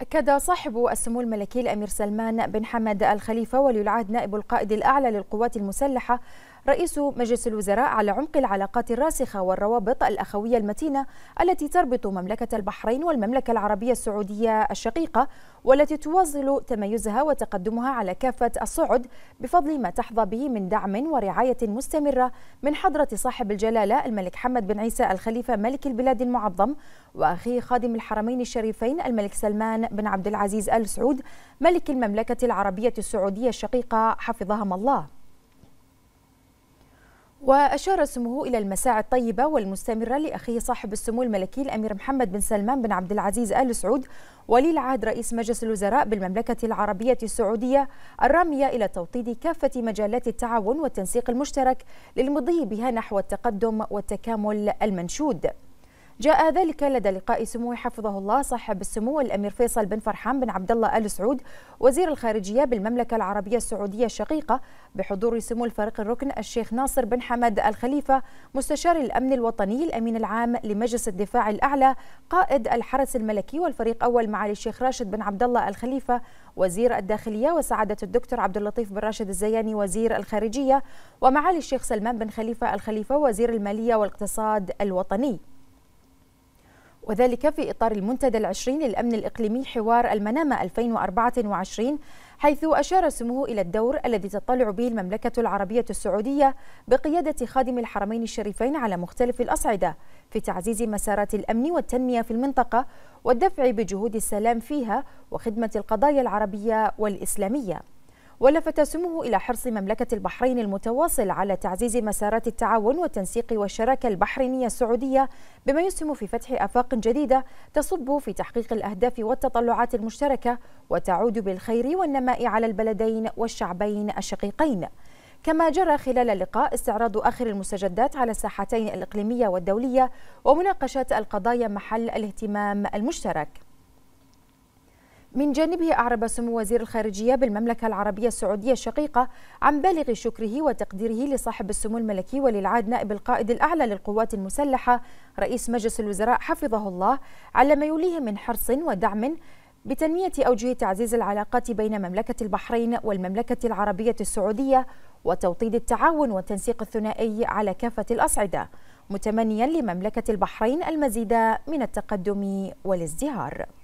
أكد صاحب السمو الملكي الأمير سلمان بن حمد الخليفة ولي العهد نائب القائد الأعلى للقوات المسلحة رئيس مجلس الوزراء على عمق العلاقات الراسخة والروابط الأخوية المتينة التي تربط مملكة البحرين والمملكة العربية السعودية الشقيقة والتي تواصل تميزها وتقدمها على كافة الصعد بفضل ما تحظى به من دعم ورعاية مستمرة من حضرة صاحب الجلالة الملك حمد بن عيسى الخليفة ملك البلاد المعظم وأخيه خادم الحرمين الشريفين الملك سلمان بن عبد العزيز ال سعود ملك المملكه العربيه السعوديه الشقيقه حفظهما الله. وأشار سموه إلى المساعي الطيبة والمستمرة لأخيه صاحب السمو الملكي الأمير محمد بن سلمان بن عبد العزيز آل سعود ولي العهد رئيس مجلس الوزراء بالمملكة العربية السعودية الرامية إلى توطيد كافة مجالات التعاون والتنسيق المشترك للمضي بها نحو التقدم والتكامل المنشود جاء ذلك لدى لقاء سمو حفظه الله صاحب السمو الأمير فيصل بن فرحان بن عبد الله آل سعود وزير الخارجية بالمملكة العربية السعودية الشقيقة بحضور سمو الفريق الركن الشيخ ناصر بن حمد الخليفة مستشار الأمن الوطني الأمين العام لمجلس الدفاع الأعلى قائد الحرس الملكي والفريق أول معالي الشيخ راشد بن عبد الله الخليفة وزير الداخلية وسعادة الدكتور عبد اللطيف بن راشد الزياني وزير الخارجية ومعالي الشيخ سلمان بن خليفة الخليفة وزير المالية والاقتصاد الوطني وذلك في إطار المنتدى العشرين للأمن الإقليمي حوار المنامة 2024 حيث أشار سموه إلى الدور الذي تطلع به المملكة العربية السعودية بقيادة خادم الحرمين الشريفين على مختلف الأصعدة في تعزيز مسارات الأمن والتنمية في المنطقة والدفع بجهود السلام فيها وخدمة القضايا العربية والإسلامية ولفت سموه إلى حرص مملكة البحرين المتواصل على تعزيز مسارات التعاون والتنسيق والشراكة البحرينية السعودية بما يسهم في فتح آفاق جديدة تصب في تحقيق الأهداف والتطلعات المشتركة وتعود بالخير والنماء على البلدين والشعبين الشقيقين كما جرى خلال اللقاء استعراض آخر المستجدات على الساحتين الإقليمية والدولية ومناقشة القضايا محل الاهتمام المشترك من جانبه أعرب سمو وزير الخارجية بالمملكة العربية السعودية الشقيقة عن بالغ شكره وتقديره لصاحب السمو الملكي وللعهد نائب القائد الأعلى للقوات المسلحة رئيس مجلس الوزراء حفظه الله على ما يوليه من حرص ودعم بتنمية أوجه تعزيز العلاقات بين مملكة البحرين والمملكة العربية السعودية وتوطيد التعاون والتنسيق الثنائي على كافة الأصعدة متمنيا لمملكة البحرين المزيد من التقدم والازدهار